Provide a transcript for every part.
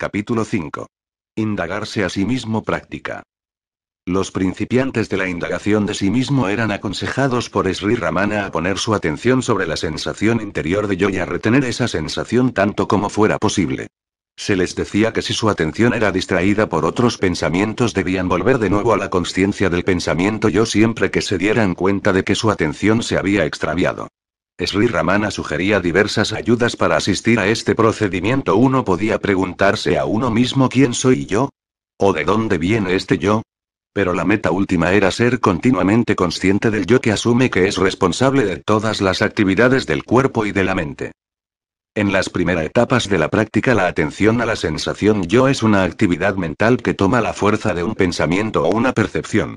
Capítulo 5. Indagarse a sí mismo práctica. Los principiantes de la indagación de sí mismo eran aconsejados por Sri Ramana a poner su atención sobre la sensación interior de yo y a retener esa sensación tanto como fuera posible. Se les decía que si su atención era distraída por otros pensamientos debían volver de nuevo a la conciencia del pensamiento yo siempre que se dieran cuenta de que su atención se había extraviado. Sri Ramana sugería diversas ayudas para asistir a este procedimiento. Uno podía preguntarse a uno mismo quién soy yo, o de dónde viene este yo. Pero la meta última era ser continuamente consciente del yo que asume que es responsable de todas las actividades del cuerpo y de la mente. En las primeras etapas de la práctica la atención a la sensación yo es una actividad mental que toma la fuerza de un pensamiento o una percepción.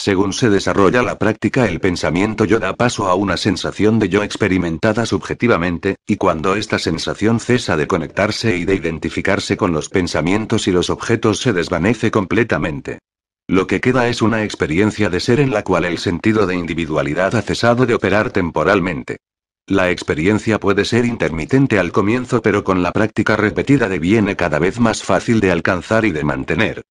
Según se desarrolla la práctica, el pensamiento yo da paso a una sensación de yo experimentada subjetivamente, y cuando esta sensación cesa de conectarse y de identificarse con los pensamientos y los objetos se desvanece completamente. Lo que queda es una experiencia de ser en la cual el sentido de individualidad ha cesado de operar temporalmente. La experiencia puede ser intermitente al comienzo, pero con la práctica repetida deviene cada vez más fácil de alcanzar y de mantener.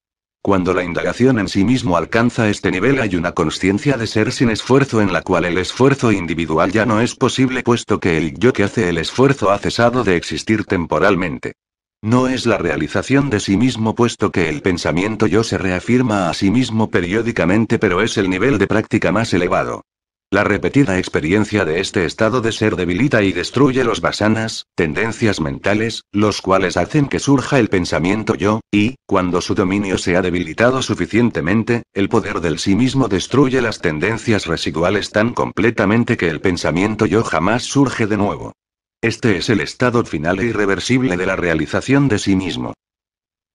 Cuando la indagación en sí mismo alcanza este nivel hay una conciencia de ser sin esfuerzo en la cual el esfuerzo individual ya no es posible puesto que el yo que hace el esfuerzo ha cesado de existir temporalmente. No es la realización de sí mismo puesto que el pensamiento yo se reafirma a sí mismo periódicamente pero es el nivel de práctica más elevado. La repetida experiencia de este estado de ser debilita y destruye los basanas, tendencias mentales, los cuales hacen que surja el pensamiento yo, y, cuando su dominio se ha debilitado suficientemente, el poder del sí mismo destruye las tendencias residuales tan completamente que el pensamiento yo jamás surge de nuevo. Este es el estado final e irreversible de la realización de sí mismo.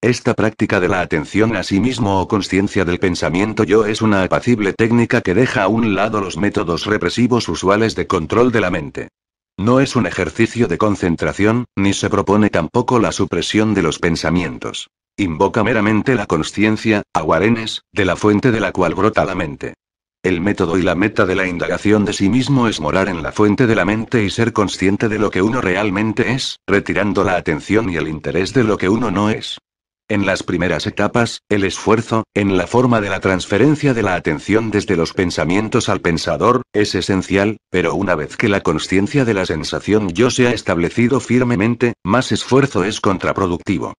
Esta práctica de la atención a sí mismo o conciencia del pensamiento yo es una apacible técnica que deja a un lado los métodos represivos usuales de control de la mente. No es un ejercicio de concentración, ni se propone tampoco la supresión de los pensamientos. Invoca meramente la conciencia, aguarenes, de la fuente de la cual brota la mente. El método y la meta de la indagación de sí mismo es morar en la fuente de la mente y ser consciente de lo que uno realmente es, retirando la atención y el interés de lo que uno no es. En las primeras etapas, el esfuerzo, en la forma de la transferencia de la atención desde los pensamientos al pensador, es esencial, pero una vez que la conciencia de la sensación yo se ha establecido firmemente, más esfuerzo es contraproductivo.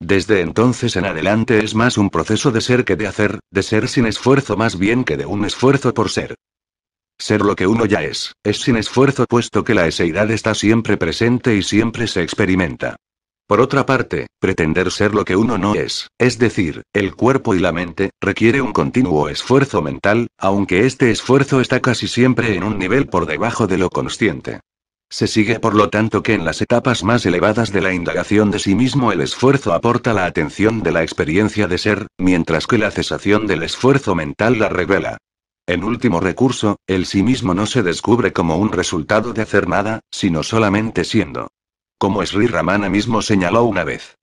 Desde entonces en adelante es más un proceso de ser que de hacer, de ser sin esfuerzo más bien que de un esfuerzo por ser. Ser lo que uno ya es, es sin esfuerzo puesto que la eseidad está siempre presente y siempre se experimenta. Por otra parte, pretender ser lo que uno no es, es decir, el cuerpo y la mente, requiere un continuo esfuerzo mental, aunque este esfuerzo está casi siempre en un nivel por debajo de lo consciente. Se sigue por lo tanto que en las etapas más elevadas de la indagación de sí mismo el esfuerzo aporta la atención de la experiencia de ser, mientras que la cesación del esfuerzo mental la revela. En último recurso, el sí mismo no se descubre como un resultado de hacer nada, sino solamente siendo como Sri Ramana mismo señaló una vez.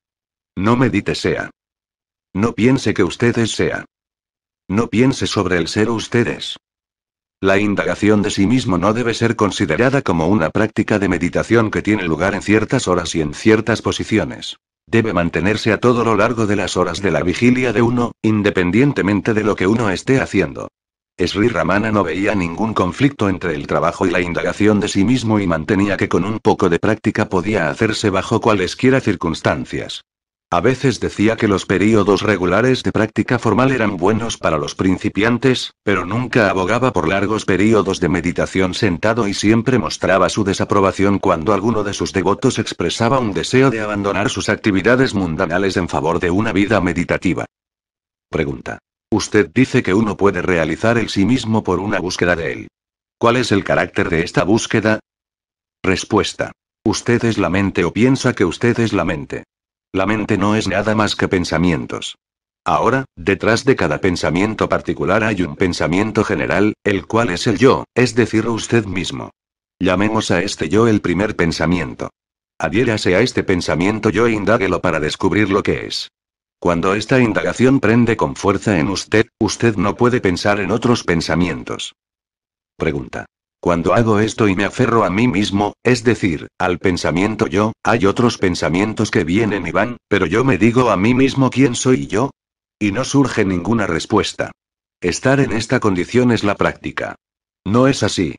No medite sea. No piense que ustedes sea. No piense sobre el ser ustedes. La indagación de sí mismo no debe ser considerada como una práctica de meditación que tiene lugar en ciertas horas y en ciertas posiciones. Debe mantenerse a todo lo largo de las horas de la vigilia de uno, independientemente de lo que uno esté haciendo. Sri Ramana no veía ningún conflicto entre el trabajo y la indagación de sí mismo y mantenía que con un poco de práctica podía hacerse bajo cualesquiera circunstancias. A veces decía que los períodos regulares de práctica formal eran buenos para los principiantes, pero nunca abogaba por largos períodos de meditación sentado y siempre mostraba su desaprobación cuando alguno de sus devotos expresaba un deseo de abandonar sus actividades mundanales en favor de una vida meditativa. Pregunta. Usted dice que uno puede realizar el sí mismo por una búsqueda de él. ¿Cuál es el carácter de esta búsqueda? Respuesta. Usted es la mente o piensa que usted es la mente. La mente no es nada más que pensamientos. Ahora, detrás de cada pensamiento particular hay un pensamiento general, el cual es el yo, es decir, usted mismo. Llamemos a este yo el primer pensamiento. Adhiérase a este pensamiento yo e indáguelo para descubrir lo que es. Cuando esta indagación prende con fuerza en usted, usted no puede pensar en otros pensamientos. Pregunta. Cuando hago esto y me aferro a mí mismo, es decir, al pensamiento yo, hay otros pensamientos que vienen y van, pero yo me digo a mí mismo quién soy yo. Y no surge ninguna respuesta. Estar en esta condición es la práctica. No es así.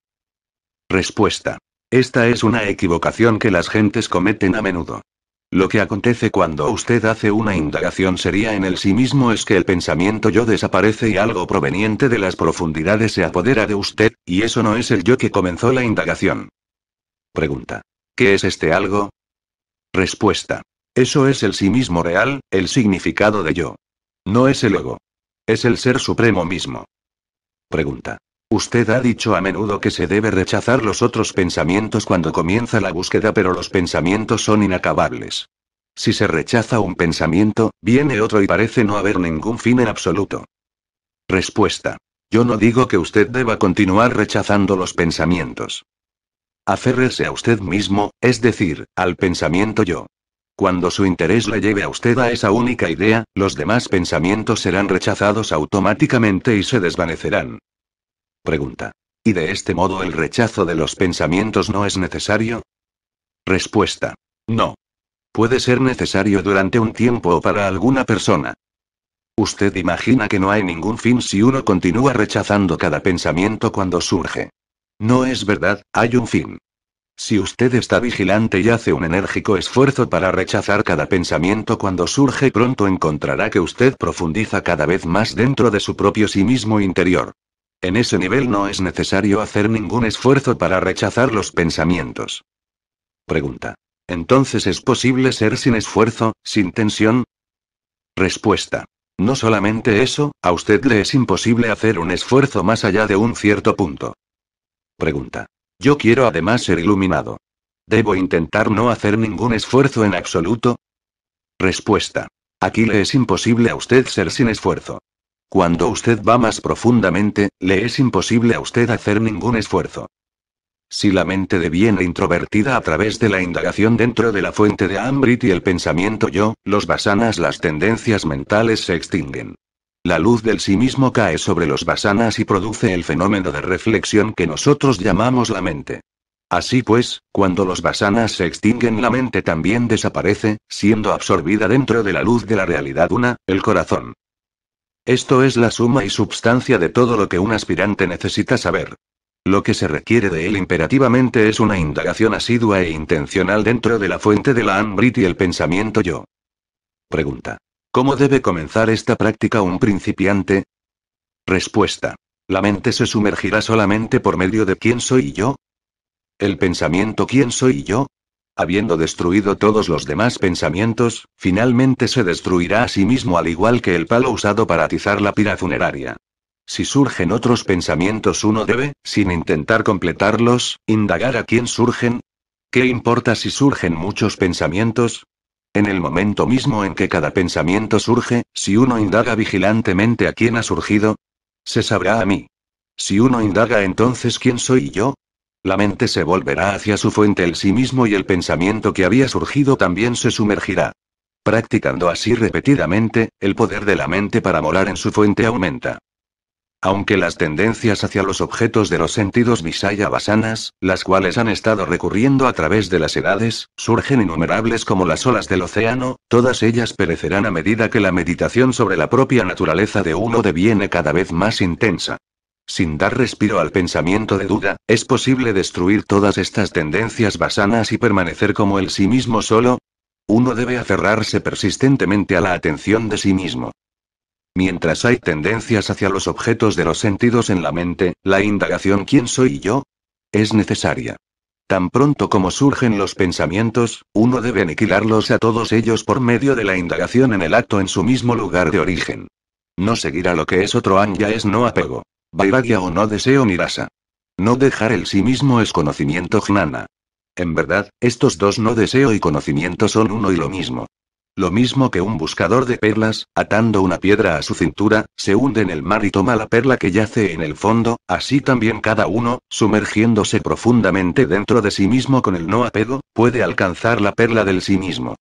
Respuesta. Esta es una equivocación que las gentes cometen a menudo. Lo que acontece cuando usted hace una indagación sería en el sí mismo es que el pensamiento yo desaparece y algo proveniente de las profundidades se apodera de usted, y eso no es el yo que comenzó la indagación. Pregunta. ¿Qué es este algo? Respuesta. Eso es el sí mismo real, el significado de yo. No es el ego. Es el ser supremo mismo. Pregunta. Usted ha dicho a menudo que se debe rechazar los otros pensamientos cuando comienza la búsqueda, pero los pensamientos son inacabables. Si se rechaza un pensamiento, viene otro y parece no haber ningún fin en absoluto. Respuesta. Yo no digo que usted deba continuar rechazando los pensamientos. Aférrese a usted mismo, es decir, al pensamiento yo. Cuando su interés le lleve a usted a esa única idea, los demás pensamientos serán rechazados automáticamente y se desvanecerán. Pregunta. ¿Y de este modo el rechazo de los pensamientos no es necesario? Respuesta. No. Puede ser necesario durante un tiempo o para alguna persona. Usted imagina que no hay ningún fin si uno continúa rechazando cada pensamiento cuando surge. No es verdad, hay un fin. Si usted está vigilante y hace un enérgico esfuerzo para rechazar cada pensamiento cuando surge, pronto encontrará que usted profundiza cada vez más dentro de su propio sí mismo interior. En ese nivel no es necesario hacer ningún esfuerzo para rechazar los pensamientos. Pregunta. Entonces es posible ser sin esfuerzo, sin tensión. Respuesta. No solamente eso, a usted le es imposible hacer un esfuerzo más allá de un cierto punto. Pregunta. Yo quiero además ser iluminado. ¿Debo intentar no hacer ningún esfuerzo en absoluto? Respuesta. Aquí le es imposible a usted ser sin esfuerzo. Cuando usted va más profundamente, le es imposible a usted hacer ningún esfuerzo. Si la mente deviene introvertida a través de la indagación dentro de la fuente de Amrit y el pensamiento yo, los basanas las tendencias mentales se extinguen. La luz del sí mismo cae sobre los basanas y produce el fenómeno de reflexión que nosotros llamamos la mente. Así pues, cuando los basanas se extinguen la mente también desaparece, siendo absorbida dentro de la luz de la realidad una, el corazón. Esto es la suma y substancia de todo lo que un aspirante necesita saber. Lo que se requiere de él imperativamente es una indagación asidua e intencional dentro de la fuente de la Amrit y el pensamiento yo. Pregunta. ¿Cómo debe comenzar esta práctica un principiante? Respuesta. La mente se sumergirá solamente por medio de quién soy yo. El pensamiento quién soy yo Habiendo destruido todos los demás pensamientos, finalmente se destruirá a sí mismo al igual que el palo usado para atizar la pira funeraria. Si surgen otros pensamientos uno debe, sin intentar completarlos, indagar a quién surgen. ¿Qué importa si surgen muchos pensamientos? En el momento mismo en que cada pensamiento surge, si uno indaga vigilantemente a quién ha surgido, se sabrá a mí. Si uno indaga entonces quién soy yo, la mente se volverá hacia su fuente el sí mismo y el pensamiento que había surgido también se sumergirá. Practicando así repetidamente, el poder de la mente para morar en su fuente aumenta. Aunque las tendencias hacia los objetos de los sentidos visaya basanas, las cuales han estado recurriendo a través de las edades, surgen innumerables como las olas del océano, todas ellas perecerán a medida que la meditación sobre la propia naturaleza de uno deviene cada vez más intensa. Sin dar respiro al pensamiento de duda, ¿es posible destruir todas estas tendencias basanas y permanecer como el sí mismo solo? Uno debe aferrarse persistentemente a la atención de sí mismo. Mientras hay tendencias hacia los objetos de los sentidos en la mente, la indagación ¿quién soy yo? es necesaria. Tan pronto como surgen los pensamientos, uno debe aniquilarlos a todos ellos por medio de la indagación en el acto en su mismo lugar de origen. No seguir a lo que es otro ya es no apego. Vairagya o no deseo rasa. No dejar el sí mismo es conocimiento jnana. En verdad, estos dos no deseo y conocimiento son uno y lo mismo. Lo mismo que un buscador de perlas, atando una piedra a su cintura, se hunde en el mar y toma la perla que yace en el fondo, así también cada uno, sumergiéndose profundamente dentro de sí mismo con el no apego, puede alcanzar la perla del sí mismo.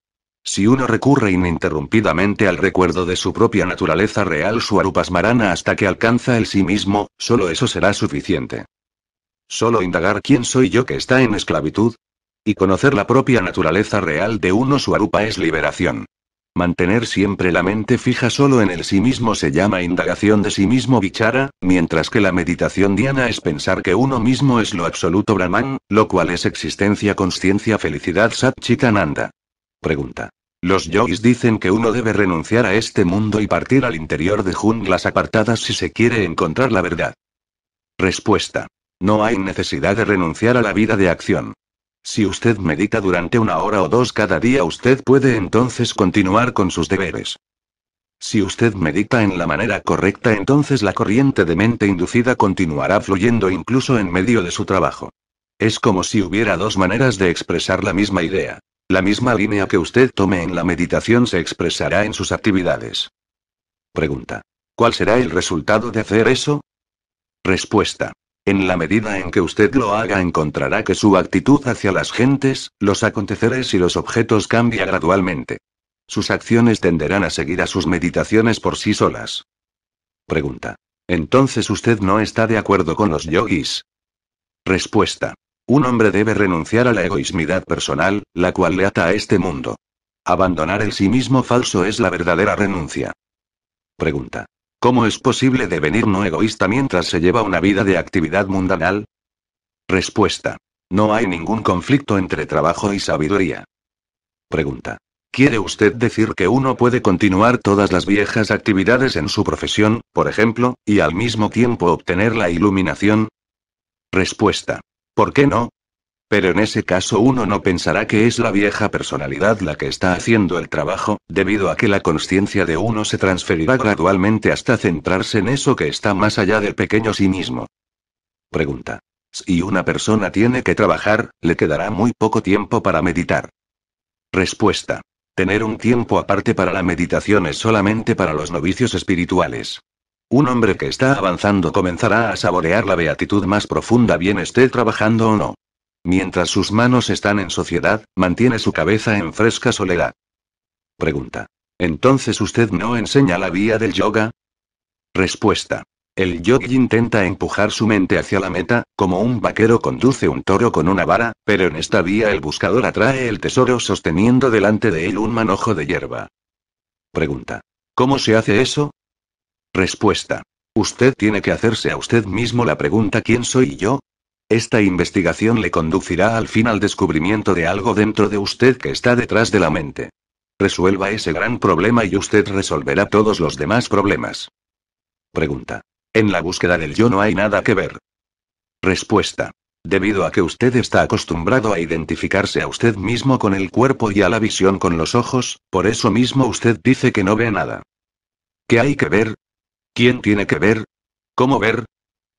Si uno recurre ininterrumpidamente al recuerdo de su propia naturaleza real, su marana hasta que alcanza el sí mismo, solo eso será suficiente. Solo indagar quién soy yo que está en esclavitud. Y conocer la propia naturaleza real de uno, su arupa es liberación. Mantener siempre la mente fija solo en el sí mismo se llama indagación de sí mismo bichara, mientras que la meditación diana es pensar que uno mismo es lo absoluto brahman, lo cual es existencia, conciencia, felicidad, satchitananda. Pregunta. Los yogis dicen que uno debe renunciar a este mundo y partir al interior de junglas apartadas si se quiere encontrar la verdad. Respuesta. No hay necesidad de renunciar a la vida de acción. Si usted medita durante una hora o dos cada día, usted puede entonces continuar con sus deberes. Si usted medita en la manera correcta, entonces la corriente de mente inducida continuará fluyendo incluso en medio de su trabajo. Es como si hubiera dos maneras de expresar la misma idea. La misma línea que usted tome en la meditación se expresará en sus actividades. Pregunta. ¿Cuál será el resultado de hacer eso? Respuesta. En la medida en que usted lo haga encontrará que su actitud hacia las gentes, los aconteceres y los objetos cambia gradualmente. Sus acciones tenderán a seguir a sus meditaciones por sí solas. Pregunta. Entonces usted no está de acuerdo con los yogis. Respuesta. Un hombre debe renunciar a la egoísmidad personal, la cual le ata a este mundo. Abandonar el sí mismo falso es la verdadera renuncia. Pregunta. ¿Cómo es posible devenir no egoísta mientras se lleva una vida de actividad mundanal? Respuesta. No hay ningún conflicto entre trabajo y sabiduría. Pregunta. ¿Quiere usted decir que uno puede continuar todas las viejas actividades en su profesión, por ejemplo, y al mismo tiempo obtener la iluminación? Respuesta. ¿Por qué no? Pero en ese caso uno no pensará que es la vieja personalidad la que está haciendo el trabajo, debido a que la conciencia de uno se transferirá gradualmente hasta centrarse en eso que está más allá del pequeño sí mismo. Pregunta. Si una persona tiene que trabajar, le quedará muy poco tiempo para meditar. Respuesta. Tener un tiempo aparte para la meditación es solamente para los novicios espirituales. Un hombre que está avanzando comenzará a saborear la beatitud más profunda bien esté trabajando o no. Mientras sus manos están en sociedad, mantiene su cabeza en fresca soledad. Pregunta. ¿Entonces usted no enseña la vía del yoga? Respuesta. El yogi intenta empujar su mente hacia la meta, como un vaquero conduce un toro con una vara, pero en esta vía el buscador atrae el tesoro sosteniendo delante de él un manojo de hierba. Pregunta. ¿Cómo se hace eso? Respuesta. Usted tiene que hacerse a usted mismo la pregunta ¿quién soy yo? Esta investigación le conducirá al fin al descubrimiento de algo dentro de usted que está detrás de la mente. Resuelva ese gran problema y usted resolverá todos los demás problemas. Pregunta. En la búsqueda del yo no hay nada que ver. Respuesta. Debido a que usted está acostumbrado a identificarse a usted mismo con el cuerpo y a la visión con los ojos, por eso mismo usted dice que no ve nada. ¿Qué hay que ver? ¿Quién tiene que ver? ¿Cómo ver?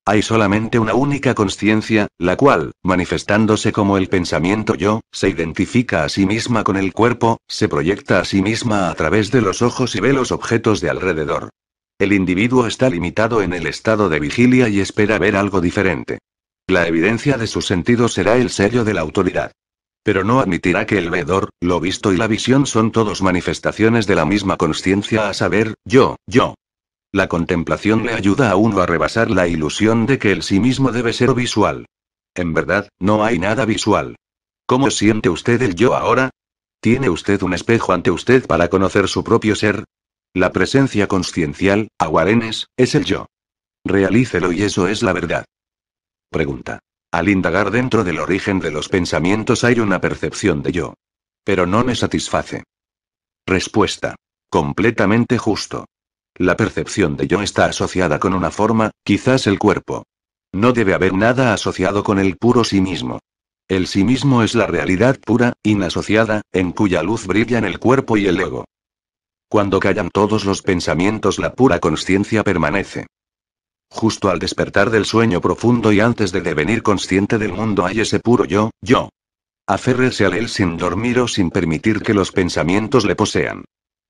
Hay solamente una única conciencia, la cual, manifestándose como el pensamiento yo, se identifica a sí misma con el cuerpo, se proyecta a sí misma a través de los ojos y ve los objetos de alrededor. El individuo está limitado en el estado de vigilia y espera ver algo diferente. La evidencia de su sentido será el sello de la autoridad. Pero no admitirá que el vedor, lo visto y la visión son todos manifestaciones de la misma conciencia a saber, yo, yo, la contemplación le ayuda a uno a rebasar la ilusión de que el sí mismo debe ser visual. En verdad, no hay nada visual. ¿Cómo siente usted el yo ahora? ¿Tiene usted un espejo ante usted para conocer su propio ser? La presencia consciencial, aguarenes, es el yo. Realícelo y eso es la verdad. Pregunta. Al indagar dentro del origen de los pensamientos hay una percepción de yo. Pero no me satisface. Respuesta. Completamente justo. La percepción de yo está asociada con una forma, quizás el cuerpo. No debe haber nada asociado con el puro sí mismo. El sí mismo es la realidad pura, inasociada, en cuya luz brillan el cuerpo y el ego. Cuando callan todos los pensamientos la pura conciencia permanece. Justo al despertar del sueño profundo y antes de devenir consciente del mundo hay ese puro yo, yo. Aférrese a él sin dormir o sin permitir que los pensamientos le posean.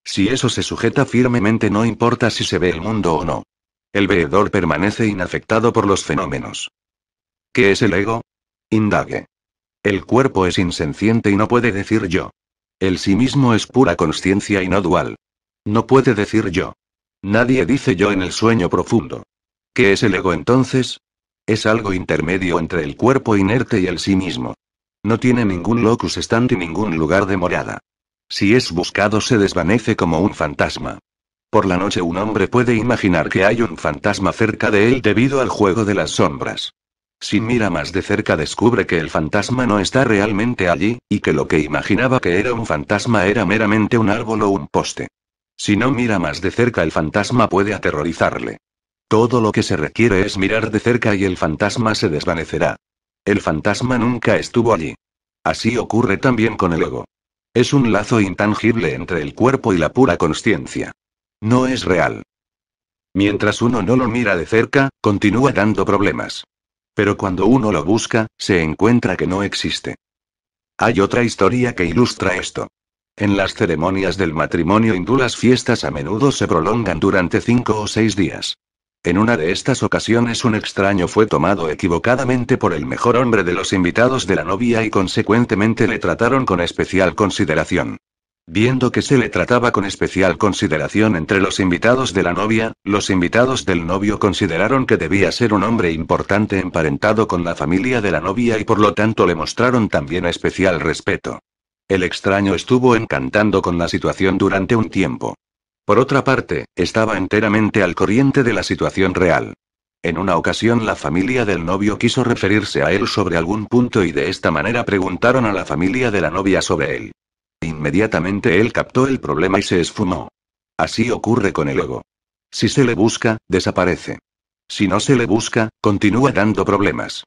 Si eso se sujeta firmemente no importa si se ve el mundo o no. El veedor permanece inafectado por los fenómenos. ¿Qué es el ego? Indague. El cuerpo es insenciente y no puede decir yo. El sí mismo es pura conciencia y no dual. No puede decir yo. Nadie dice yo en el sueño profundo. ¿Qué es el ego entonces? Es algo intermedio entre el cuerpo inerte y el sí mismo. No tiene ningún locus stand y ningún lugar de morada. Si es buscado se desvanece como un fantasma. Por la noche un hombre puede imaginar que hay un fantasma cerca de él debido al juego de las sombras. Si mira más de cerca descubre que el fantasma no está realmente allí, y que lo que imaginaba que era un fantasma era meramente un árbol o un poste. Si no mira más de cerca el fantasma puede aterrorizarle. Todo lo que se requiere es mirar de cerca y el fantasma se desvanecerá. El fantasma nunca estuvo allí. Así ocurre también con el ego. Es un lazo intangible entre el cuerpo y la pura conciencia. No es real. Mientras uno no lo mira de cerca, continúa dando problemas. Pero cuando uno lo busca, se encuentra que no existe. Hay otra historia que ilustra esto. En las ceremonias del matrimonio hindú las fiestas a menudo se prolongan durante cinco o seis días. En una de estas ocasiones un extraño fue tomado equivocadamente por el mejor hombre de los invitados de la novia y consecuentemente le trataron con especial consideración. Viendo que se le trataba con especial consideración entre los invitados de la novia, los invitados del novio consideraron que debía ser un hombre importante emparentado con la familia de la novia y por lo tanto le mostraron también especial respeto. El extraño estuvo encantando con la situación durante un tiempo. Por otra parte, estaba enteramente al corriente de la situación real. En una ocasión la familia del novio quiso referirse a él sobre algún punto y de esta manera preguntaron a la familia de la novia sobre él. Inmediatamente él captó el problema y se esfumó. Así ocurre con el ego. Si se le busca, desaparece. Si no se le busca, continúa dando problemas.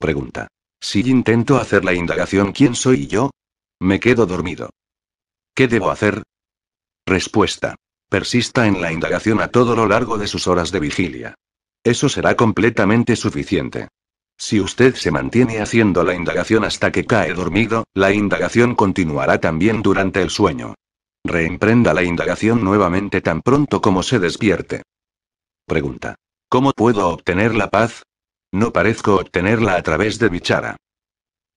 Pregunta. Si intento hacer la indagación ¿quién soy yo? Me quedo dormido. ¿Qué debo hacer? Respuesta. Persista en la indagación a todo lo largo de sus horas de vigilia. Eso será completamente suficiente. Si usted se mantiene haciendo la indagación hasta que cae dormido, la indagación continuará también durante el sueño. Reemprenda la indagación nuevamente tan pronto como se despierte. Pregunta. ¿Cómo puedo obtener la paz? No parezco obtenerla a través de mi chara.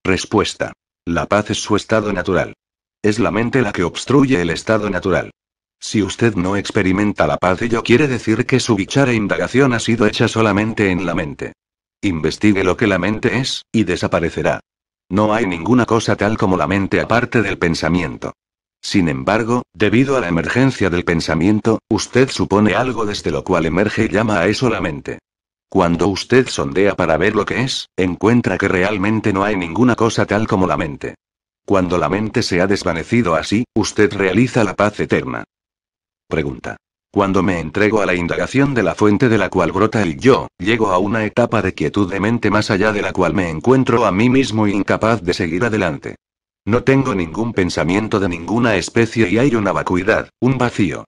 Respuesta. La paz es su estado natural. Es la mente la que obstruye el estado natural. Si usted no experimenta la paz, ello quiere decir que su bichara indagación ha sido hecha solamente en la mente. Investigue lo que la mente es, y desaparecerá. No hay ninguna cosa tal como la mente aparte del pensamiento. Sin embargo, debido a la emergencia del pensamiento, usted supone algo desde lo cual emerge y llama a eso la mente. Cuando usted sondea para ver lo que es, encuentra que realmente no hay ninguna cosa tal como la mente. Cuando la mente se ha desvanecido así, usted realiza la paz eterna pregunta. Cuando me entrego a la indagación de la fuente de la cual brota el yo, llego a una etapa de quietud de mente más allá de la cual me encuentro a mí mismo incapaz de seguir adelante. No tengo ningún pensamiento de ninguna especie y hay una vacuidad, un vacío.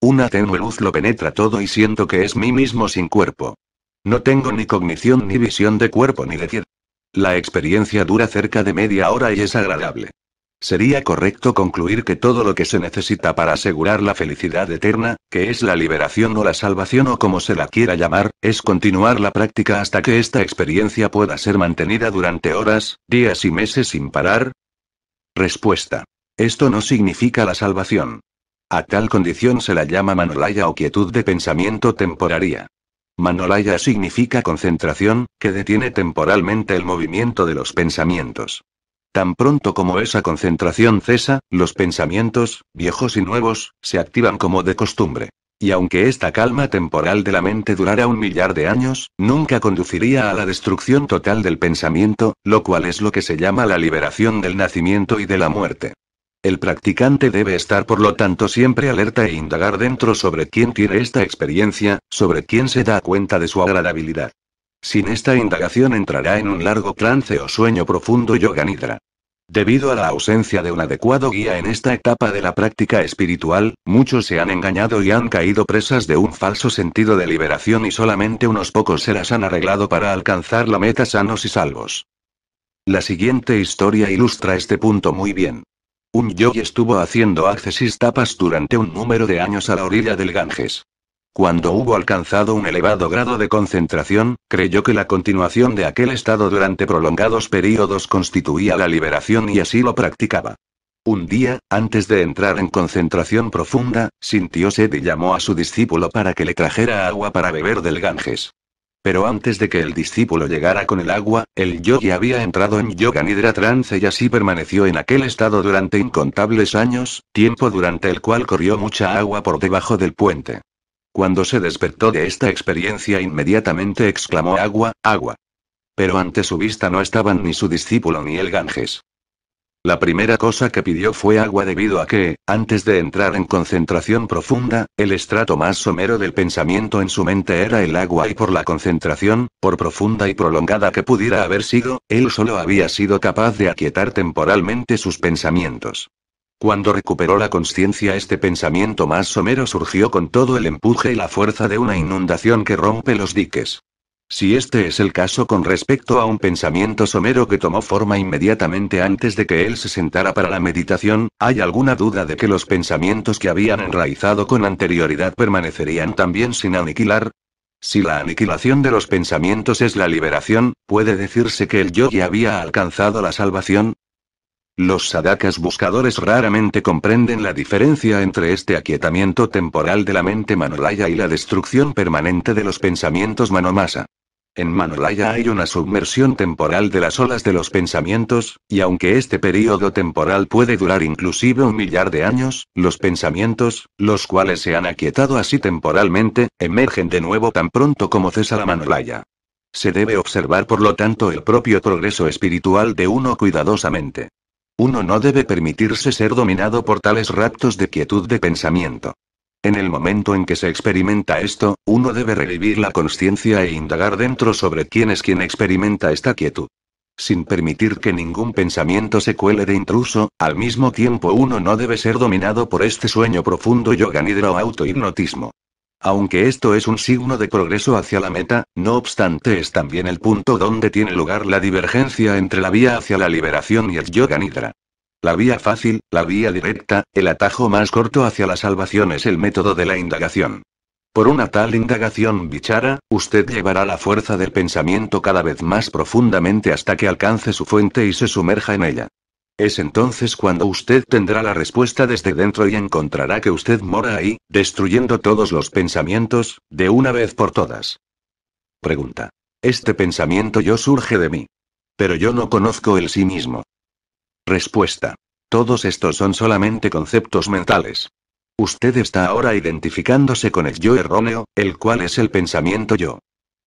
Una tenue luz lo penetra todo y siento que es mí mismo sin cuerpo. No tengo ni cognición ni visión de cuerpo ni de tierra. La experiencia dura cerca de media hora y es agradable. Sería correcto concluir que todo lo que se necesita para asegurar la felicidad eterna, que es la liberación o la salvación o como se la quiera llamar, es continuar la práctica hasta que esta experiencia pueda ser mantenida durante horas, días y meses sin parar. Respuesta. Esto no significa la salvación. A tal condición se la llama manolaya o quietud de pensamiento temporaria. Manolaya significa concentración, que detiene temporalmente el movimiento de los pensamientos. Tan pronto como esa concentración cesa, los pensamientos, viejos y nuevos, se activan como de costumbre. Y aunque esta calma temporal de la mente durara un millar de años, nunca conduciría a la destrucción total del pensamiento, lo cual es lo que se llama la liberación del nacimiento y de la muerte. El practicante debe estar por lo tanto siempre alerta e indagar dentro sobre quién tiene esta experiencia, sobre quién se da cuenta de su agradabilidad. Sin esta indagación entrará en un largo trance o sueño profundo yoga nidra. Debido a la ausencia de un adecuado guía en esta etapa de la práctica espiritual, muchos se han engañado y han caído presas de un falso sentido de liberación y solamente unos pocos se las han arreglado para alcanzar la meta sanos y salvos. La siguiente historia ilustra este punto muy bien. Un yogi estuvo haciendo accesis tapas durante un número de años a la orilla del Ganges. Cuando hubo alcanzado un elevado grado de concentración, creyó que la continuación de aquel estado durante prolongados períodos constituía la liberación y así lo practicaba. Un día, antes de entrar en concentración profunda, sintió sed y llamó a su discípulo para que le trajera agua para beber del Ganges. Pero antes de que el discípulo llegara con el agua, el yogi había entrado en yoga nidra trance y así permaneció en aquel estado durante incontables años, tiempo durante el cual corrió mucha agua por debajo del puente. Cuando se despertó de esta experiencia inmediatamente exclamó agua, agua. Pero ante su vista no estaban ni su discípulo ni el Ganges. La primera cosa que pidió fue agua debido a que, antes de entrar en concentración profunda, el estrato más somero del pensamiento en su mente era el agua y por la concentración, por profunda y prolongada que pudiera haber sido, él solo había sido capaz de aquietar temporalmente sus pensamientos. Cuando recuperó la conciencia este pensamiento más somero surgió con todo el empuje y la fuerza de una inundación que rompe los diques. Si este es el caso con respecto a un pensamiento somero que tomó forma inmediatamente antes de que él se sentara para la meditación, ¿hay alguna duda de que los pensamientos que habían enraizado con anterioridad permanecerían también sin aniquilar? Si la aniquilación de los pensamientos es la liberación, ¿puede decirse que el yogi había alcanzado la salvación? Los sadakas buscadores raramente comprenden la diferencia entre este aquietamiento temporal de la mente manolaya y la destrucción permanente de los pensamientos manomasa. En Manolaya hay una submersión temporal de las olas de los pensamientos, y aunque este período temporal puede durar inclusive un millar de años, los pensamientos, los cuales se han aquietado así temporalmente, emergen de nuevo tan pronto como cesa la Manolaya. Se debe observar por lo tanto el propio progreso espiritual de uno cuidadosamente. Uno no debe permitirse ser dominado por tales raptos de quietud de pensamiento. En el momento en que se experimenta esto, uno debe revivir la conciencia e indagar dentro sobre quién es quien experimenta esta quietud. Sin permitir que ningún pensamiento se cuele de intruso, al mismo tiempo uno no debe ser dominado por este sueño profundo yoga nidra o autohipnotismo. Aunque esto es un signo de progreso hacia la meta, no obstante es también el punto donde tiene lugar la divergencia entre la vía hacia la liberación y el yoga nidra. La vía fácil, la vía directa, el atajo más corto hacia la salvación es el método de la indagación. Por una tal indagación bichara, usted llevará la fuerza del pensamiento cada vez más profundamente hasta que alcance su fuente y se sumerja en ella. Es entonces cuando usted tendrá la respuesta desde dentro y encontrará que usted mora ahí, destruyendo todos los pensamientos, de una vez por todas. Pregunta. Este pensamiento yo surge de mí. Pero yo no conozco el sí mismo. Respuesta. Todos estos son solamente conceptos mentales. Usted está ahora identificándose con el yo erróneo, el cual es el pensamiento yo.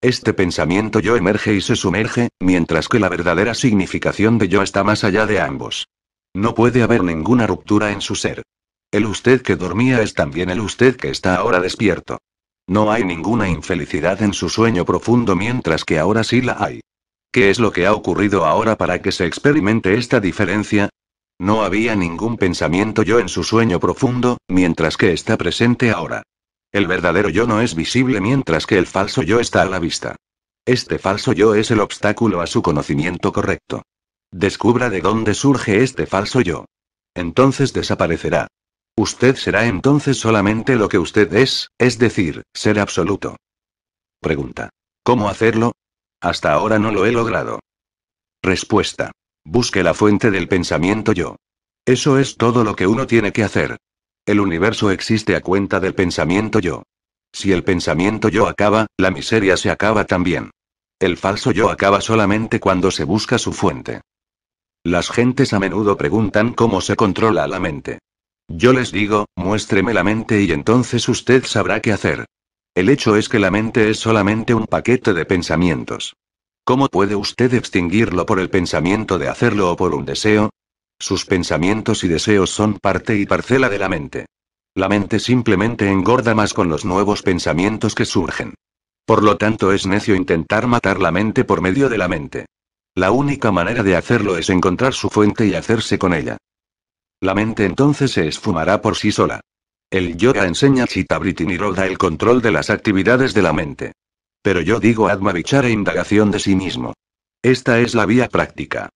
Este pensamiento yo emerge y se sumerge, mientras que la verdadera significación de yo está más allá de ambos. No puede haber ninguna ruptura en su ser. El usted que dormía es también el usted que está ahora despierto. No hay ninguna infelicidad en su sueño profundo mientras que ahora sí la hay. ¿Qué es lo que ha ocurrido ahora para que se experimente esta diferencia? No había ningún pensamiento yo en su sueño profundo, mientras que está presente ahora. El verdadero yo no es visible mientras que el falso yo está a la vista. Este falso yo es el obstáculo a su conocimiento correcto. Descubra de dónde surge este falso yo. Entonces desaparecerá. Usted será entonces solamente lo que usted es, es decir, ser absoluto. Pregunta. ¿Cómo hacerlo? Hasta ahora no lo he logrado. Respuesta. Busque la fuente del pensamiento yo. Eso es todo lo que uno tiene que hacer. El universo existe a cuenta del pensamiento yo. Si el pensamiento yo acaba, la miseria se acaba también. El falso yo acaba solamente cuando se busca su fuente. Las gentes a menudo preguntan cómo se controla la mente. Yo les digo, muéstreme la mente y entonces usted sabrá qué hacer. El hecho es que la mente es solamente un paquete de pensamientos. ¿Cómo puede usted extinguirlo por el pensamiento de hacerlo o por un deseo? Sus pensamientos y deseos son parte y parcela de la mente. La mente simplemente engorda más con los nuevos pensamientos que surgen. Por lo tanto, es necio intentar matar la mente por medio de la mente. La única manera de hacerlo es encontrar su fuente y hacerse con ella. La mente entonces se esfumará por sí sola. El yoga enseña Chitabriti roda el control de las actividades de la mente. Pero yo digo Vichara indagación de sí mismo. Esta es la vía práctica.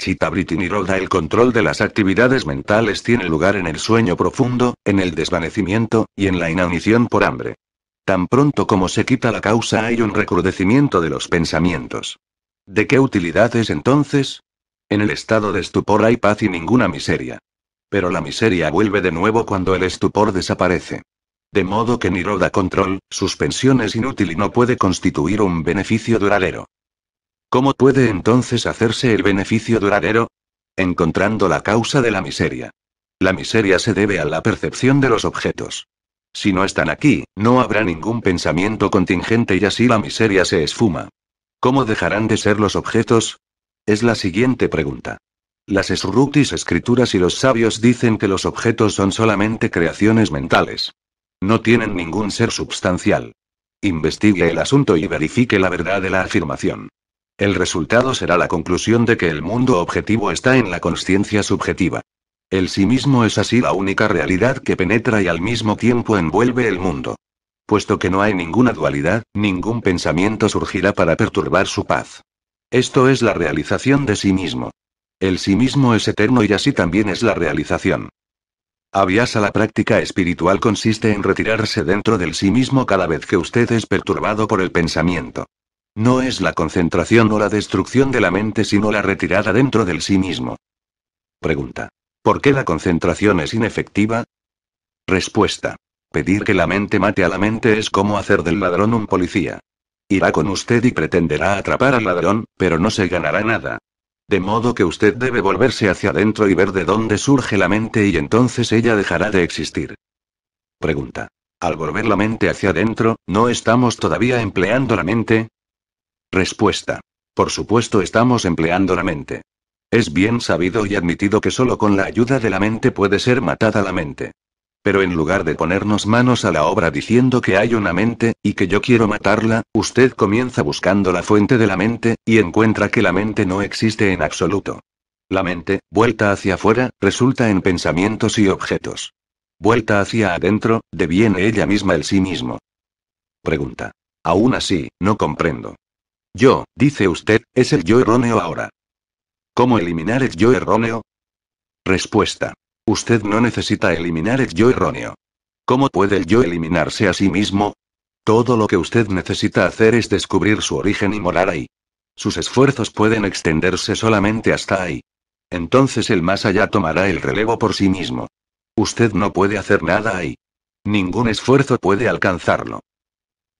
Chitabriti y el control de las actividades mentales tiene lugar en el sueño profundo, en el desvanecimiento, y en la inanición por hambre. Tan pronto como se quita la causa hay un recrudecimiento de los pensamientos. ¿De qué utilidad es entonces? En el estado de estupor hay paz y ninguna miseria. Pero la miseria vuelve de nuevo cuando el estupor desaparece. De modo que Niroda control, suspensión es inútil y no puede constituir un beneficio duradero. ¿Cómo puede entonces hacerse el beneficio duradero? Encontrando la causa de la miseria. La miseria se debe a la percepción de los objetos. Si no están aquí, no habrá ningún pensamiento contingente y así la miseria se esfuma. ¿Cómo dejarán de ser los objetos? Es la siguiente pregunta. Las esrutis escrituras y los sabios dicen que los objetos son solamente creaciones mentales. No tienen ningún ser substancial. Investigue el asunto y verifique la verdad de la afirmación. El resultado será la conclusión de que el mundo objetivo está en la conciencia subjetiva. El sí mismo es así la única realidad que penetra y al mismo tiempo envuelve el mundo. Puesto que no hay ninguna dualidad, ningún pensamiento surgirá para perturbar su paz. Esto es la realización de sí mismo. El sí mismo es eterno y así también es la realización. Aviasa la práctica espiritual consiste en retirarse dentro del sí mismo cada vez que usted es perturbado por el pensamiento. No es la concentración o la destrucción de la mente, sino la retirada dentro del sí mismo. Pregunta. ¿Por qué la concentración es inefectiva? Respuesta. Pedir que la mente mate a la mente es como hacer del ladrón un policía. Irá con usted y pretenderá atrapar al ladrón, pero no se ganará nada. De modo que usted debe volverse hacia adentro y ver de dónde surge la mente y entonces ella dejará de existir. Pregunta. Al volver la mente hacia adentro, ¿no estamos todavía empleando la mente? Respuesta. Por supuesto estamos empleando la mente. Es bien sabido y admitido que solo con la ayuda de la mente puede ser matada la mente. Pero en lugar de ponernos manos a la obra diciendo que hay una mente, y que yo quiero matarla, usted comienza buscando la fuente de la mente, y encuentra que la mente no existe en absoluto. La mente, vuelta hacia afuera, resulta en pensamientos y objetos. Vuelta hacia adentro, deviene ella misma el sí mismo. Pregunta. Aún así, no comprendo. Yo, dice usted, es el yo erróneo ahora. ¿Cómo eliminar el yo erróneo? Respuesta. Usted no necesita eliminar el yo erróneo. ¿Cómo puede el yo eliminarse a sí mismo? Todo lo que usted necesita hacer es descubrir su origen y morar ahí. Sus esfuerzos pueden extenderse solamente hasta ahí. Entonces el más allá tomará el relevo por sí mismo. Usted no puede hacer nada ahí. Ningún esfuerzo puede alcanzarlo.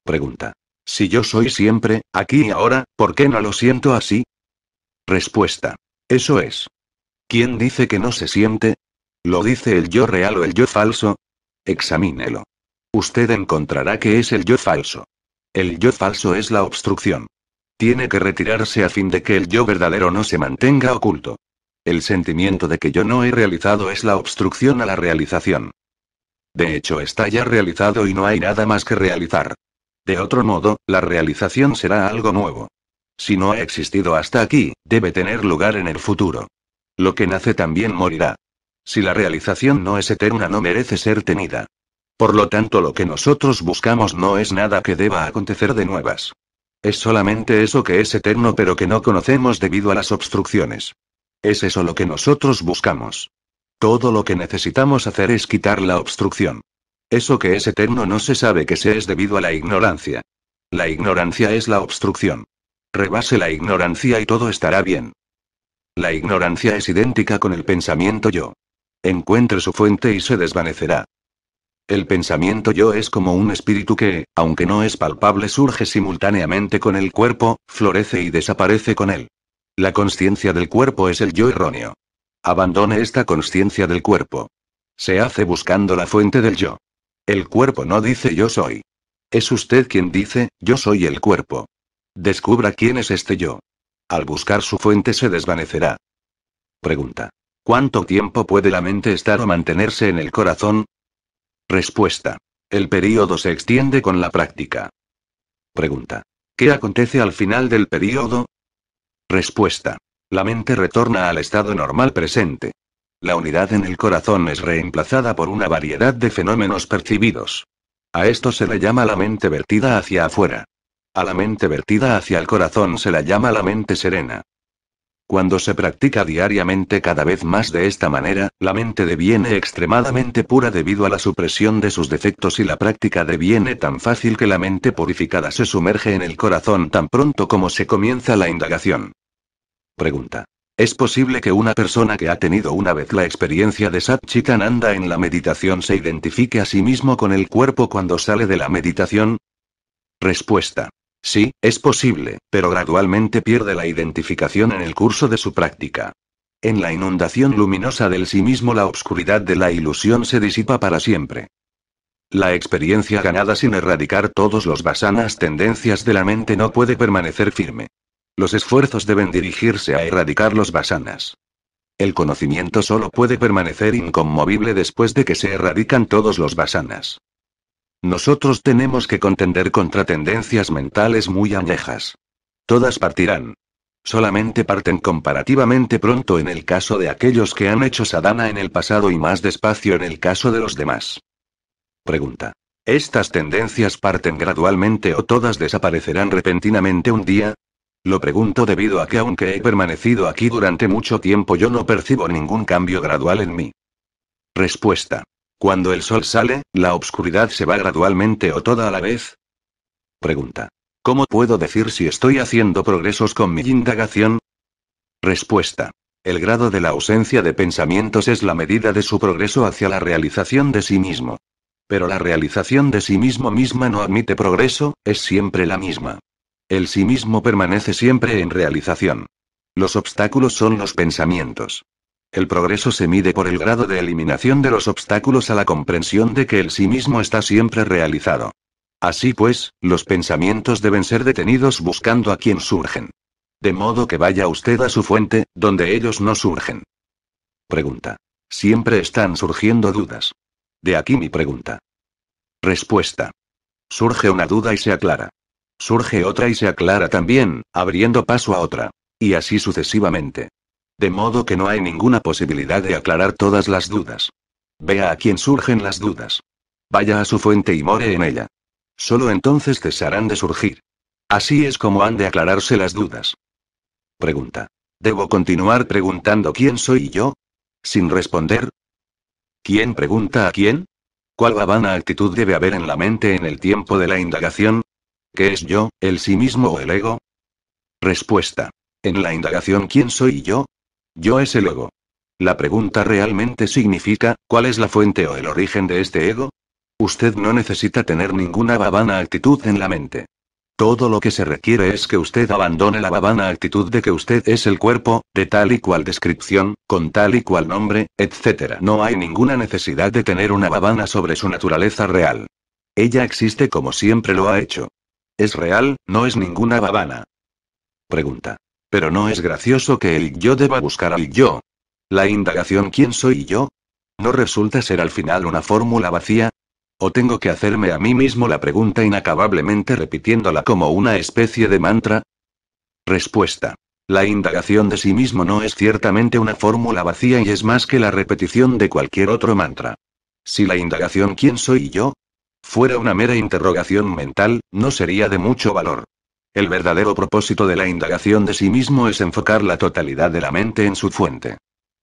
Pregunta. Si yo soy siempre, aquí y ahora, ¿por qué no lo siento así? Respuesta. Eso es. ¿Quién dice que no se siente? ¿Lo dice el yo real o el yo falso? Examínelo. Usted encontrará que es el yo falso. El yo falso es la obstrucción. Tiene que retirarse a fin de que el yo verdadero no se mantenga oculto. El sentimiento de que yo no he realizado es la obstrucción a la realización. De hecho, está ya realizado y no hay nada más que realizar. De otro modo, la realización será algo nuevo. Si no ha existido hasta aquí, debe tener lugar en el futuro. Lo que nace también morirá. Si la realización no es eterna no merece ser tenida. Por lo tanto, lo que nosotros buscamos no es nada que deba acontecer de nuevas. Es solamente eso que es eterno pero que no conocemos debido a las obstrucciones. Es eso lo que nosotros buscamos. Todo lo que necesitamos hacer es quitar la obstrucción. Eso que es eterno no se sabe que se es debido a la ignorancia. La ignorancia es la obstrucción. Rebase la ignorancia y todo estará bien. La ignorancia es idéntica con el pensamiento yo. Encuentre su fuente y se desvanecerá. El pensamiento yo es como un espíritu que, aunque no es palpable, surge simultáneamente con el cuerpo, florece y desaparece con él. La conciencia del cuerpo es el yo erróneo. Abandone esta conciencia del cuerpo. Se hace buscando la fuente del yo. El cuerpo no dice yo soy. Es usted quien dice, yo soy el cuerpo. Descubra quién es este yo. Al buscar su fuente se desvanecerá. Pregunta. ¿Cuánto tiempo puede la mente estar o mantenerse en el corazón? Respuesta. El periodo se extiende con la práctica. Pregunta. ¿Qué acontece al final del periodo? Respuesta. La mente retorna al estado normal presente. La unidad en el corazón es reemplazada por una variedad de fenómenos percibidos. A esto se le llama la mente vertida hacia afuera. A la mente vertida hacia el corazón se la llama la mente serena. Cuando se practica diariamente cada vez más de esta manera, la mente deviene extremadamente pura debido a la supresión de sus defectos y la práctica deviene tan fácil que la mente purificada se sumerge en el corazón tan pronto como se comienza la indagación. Pregunta. Es posible que una persona que ha tenido una vez la experiencia de anda en la meditación se identifique a sí mismo con el cuerpo cuando sale de la meditación. Respuesta. Sí, es posible, pero gradualmente pierde la identificación en el curso de su práctica. En la inundación luminosa del sí mismo la obscuridad de la ilusión se disipa para siempre. La experiencia ganada sin erradicar todos los basanas tendencias de la mente no puede permanecer firme. Los esfuerzos deben dirigirse a erradicar los basanas. El conocimiento solo puede permanecer inconmovible después de que se erradican todos los basanas. Nosotros tenemos que contender contra tendencias mentales muy añejas. Todas partirán. Solamente parten comparativamente pronto en el caso de aquellos que han hecho sadhana en el pasado y más despacio en el caso de los demás. Pregunta. ¿Estas tendencias parten gradualmente o todas desaparecerán repentinamente un día? Lo pregunto debido a que aunque he permanecido aquí durante mucho tiempo yo no percibo ningún cambio gradual en mí. Respuesta. Cuando el sol sale, la obscuridad se va gradualmente o toda a la vez. Pregunta. ¿Cómo puedo decir si estoy haciendo progresos con mi indagación? Respuesta. El grado de la ausencia de pensamientos es la medida de su progreso hacia la realización de sí mismo. Pero la realización de sí mismo misma no admite progreso, es siempre la misma. El sí mismo permanece siempre en realización. Los obstáculos son los pensamientos. El progreso se mide por el grado de eliminación de los obstáculos a la comprensión de que el sí mismo está siempre realizado. Así pues, los pensamientos deben ser detenidos buscando a quien surgen. De modo que vaya usted a su fuente, donde ellos no surgen. Pregunta. Siempre están surgiendo dudas. De aquí mi pregunta. Respuesta. Surge una duda y se aclara. Surge otra y se aclara también, abriendo paso a otra. Y así sucesivamente. De modo que no hay ninguna posibilidad de aclarar todas las dudas. Vea a quién surgen las dudas. Vaya a su fuente y more en ella. Solo entonces cesarán de surgir. Así es como han de aclararse las dudas. Pregunta. ¿Debo continuar preguntando quién soy yo? Sin responder. ¿Quién pregunta a quién? ¿Cuál habana actitud debe haber en la mente en el tiempo de la indagación? ¿Qué es yo, el sí mismo o el ego? Respuesta. En la indagación ¿quién soy yo? Yo es el ego. La pregunta realmente significa, ¿cuál es la fuente o el origen de este ego? Usted no necesita tener ninguna babana actitud en la mente. Todo lo que se requiere es que usted abandone la babana actitud de que usted es el cuerpo, de tal y cual descripción, con tal y cual nombre, etc. No hay ninguna necesidad de tener una babana sobre su naturaleza real. Ella existe como siempre lo ha hecho. ¿Es real? ¿No es ninguna babana? Pregunta. Pero no es gracioso que el yo deba buscar al yo. La indagación ¿quién soy yo? ¿No resulta ser al final una fórmula vacía? ¿O tengo que hacerme a mí mismo la pregunta inacabablemente repitiéndola como una especie de mantra? Respuesta. La indagación de sí mismo no es ciertamente una fórmula vacía y es más que la repetición de cualquier otro mantra. Si la indagación ¿quién soy yo? fuera una mera interrogación mental, no sería de mucho valor. El verdadero propósito de la indagación de sí mismo es enfocar la totalidad de la mente en su fuente.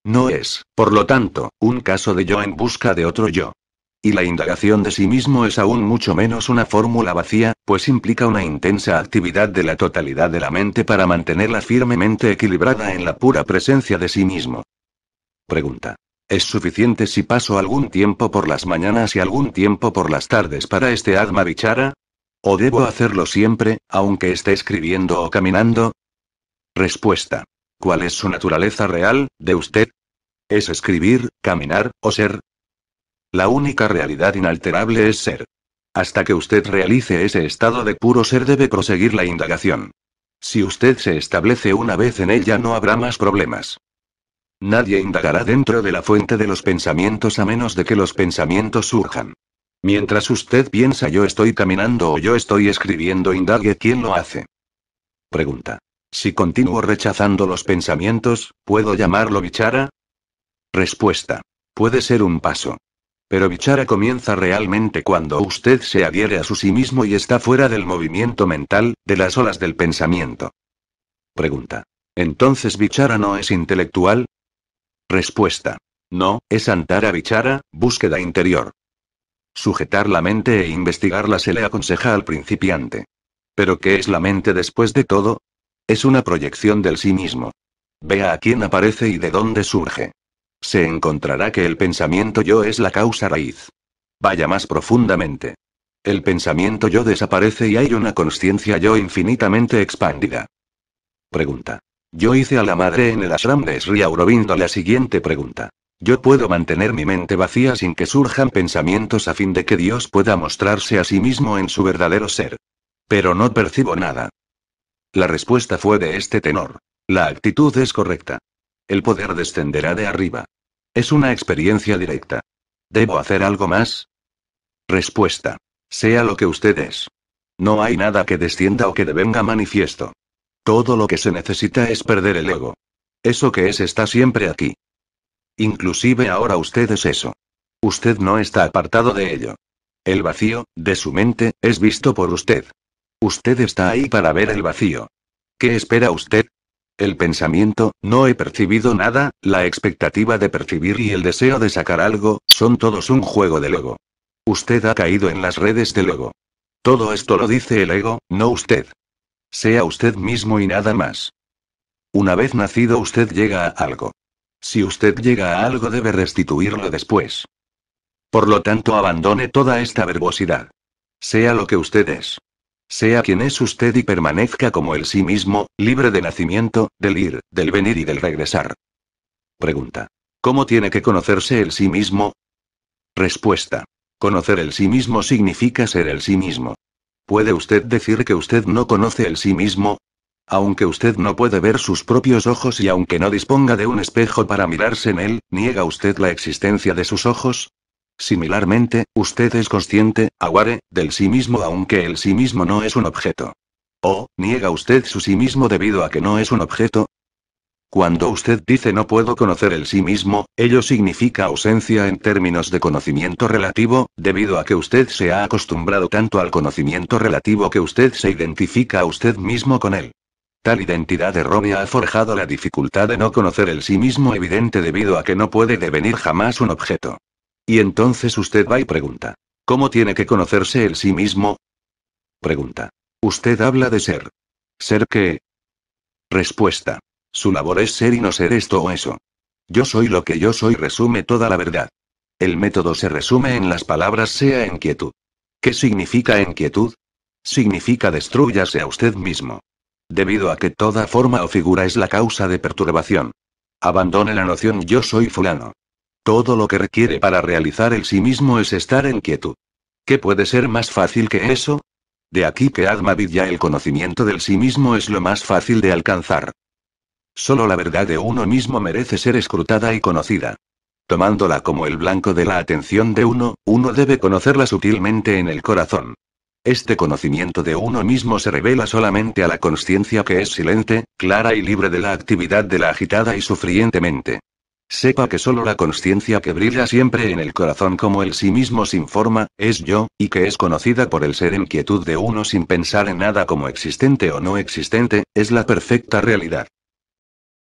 No es, por lo tanto, un caso de yo en busca de otro yo. Y la indagación de sí mismo es aún mucho menos una fórmula vacía, pues implica una intensa actividad de la totalidad de la mente para mantenerla firmemente equilibrada en la pura presencia de sí mismo. Pregunta. Es suficiente si paso algún tiempo por las mañanas y algún tiempo por las tardes para este Atma Bichara? ¿O debo hacerlo siempre, aunque esté escribiendo o caminando? Respuesta. ¿Cuál es su naturaleza real, de usted? ¿Es escribir, caminar, o ser? La única realidad inalterable es ser. Hasta que usted realice ese estado de puro ser debe proseguir la indagación. Si usted se establece una vez en ella no habrá más problemas. Nadie indagará dentro de la fuente de los pensamientos a menos de que los pensamientos surjan. Mientras usted piensa yo estoy caminando o yo estoy escribiendo, indague quién lo hace. Pregunta. Si continúo rechazando los pensamientos, ¿puedo llamarlo bichara? Respuesta. Puede ser un paso. Pero bichara comienza realmente cuando usted se adhiere a su sí mismo y está fuera del movimiento mental, de las olas del pensamiento. Pregunta. Entonces bichara no es intelectual, Respuesta. No, es Antara Bichara, búsqueda interior. Sujetar la mente e investigarla se le aconseja al principiante. ¿Pero qué es la mente después de todo? Es una proyección del sí mismo. Vea a quién aparece y de dónde surge. Se encontrará que el pensamiento yo es la causa raíz. Vaya más profundamente. El pensamiento yo desaparece y hay una conciencia yo infinitamente expandida. Pregunta. Yo hice a la madre en el ashram de Sri Aurobindo la siguiente pregunta. Yo puedo mantener mi mente vacía sin que surjan pensamientos a fin de que Dios pueda mostrarse a sí mismo en su verdadero ser. Pero no percibo nada. La respuesta fue de este tenor. La actitud es correcta. El poder descenderá de arriba. Es una experiencia directa. ¿Debo hacer algo más? Respuesta. Sea lo que usted es. No hay nada que descienda o que devenga manifiesto. Todo lo que se necesita es perder el ego. Eso que es está siempre aquí. Inclusive ahora usted es eso. Usted no está apartado de ello. El vacío, de su mente, es visto por usted. Usted está ahí para ver el vacío. ¿Qué espera usted? El pensamiento, no he percibido nada, la expectativa de percibir y el deseo de sacar algo, son todos un juego del ego. Usted ha caído en las redes del ego. Todo esto lo dice el ego, no usted. Sea usted mismo y nada más. Una vez nacido usted llega a algo. Si usted llega a algo debe restituirlo después. Por lo tanto, abandone toda esta verbosidad. Sea lo que usted es. Sea quien es usted y permanezca como el sí mismo, libre de nacimiento, del ir, del venir y del regresar. Pregunta. ¿Cómo tiene que conocerse el sí mismo? Respuesta. Conocer el sí mismo significa ser el sí mismo. ¿Puede usted decir que usted no conoce el sí mismo? Aunque usted no puede ver sus propios ojos y aunque no disponga de un espejo para mirarse en él, ¿niega usted la existencia de sus ojos? Similarmente, usted es consciente, aguare, del sí mismo aunque el sí mismo no es un objeto. ¿O, niega usted su sí mismo debido a que no es un objeto? Cuando usted dice no puedo conocer el sí mismo, ello significa ausencia en términos de conocimiento relativo, debido a que usted se ha acostumbrado tanto al conocimiento relativo que usted se identifica a usted mismo con él. Tal identidad errónea ha forjado la dificultad de no conocer el sí mismo evidente debido a que no puede devenir jamás un objeto. Y entonces usted va y pregunta, ¿cómo tiene que conocerse el sí mismo? Pregunta. Usted habla de ser. ¿Ser qué? Respuesta. Su labor es ser y no ser esto o eso. Yo soy lo que yo soy resume toda la verdad. El método se resume en las palabras sea en quietud. ¿Qué significa en quietud? Significa destruyase a usted mismo. Debido a que toda forma o figura es la causa de perturbación. Abandone la noción yo soy fulano. Todo lo que requiere para realizar el sí mismo es estar en quietud. ¿Qué puede ser más fácil que eso? De aquí que Adma ya el conocimiento del sí mismo es lo más fácil de alcanzar. Solo la verdad de uno mismo merece ser escrutada y conocida. Tomándola como el blanco de la atención de uno, uno debe conocerla sutilmente en el corazón. Este conocimiento de uno mismo se revela solamente a la conciencia que es silente, clara y libre de la actividad de la agitada y sufriente mente. Sepa que solo la conciencia que brilla siempre en el corazón como el sí mismo sin forma, es yo, y que es conocida por el ser en quietud de uno sin pensar en nada como existente o no existente, es la perfecta realidad.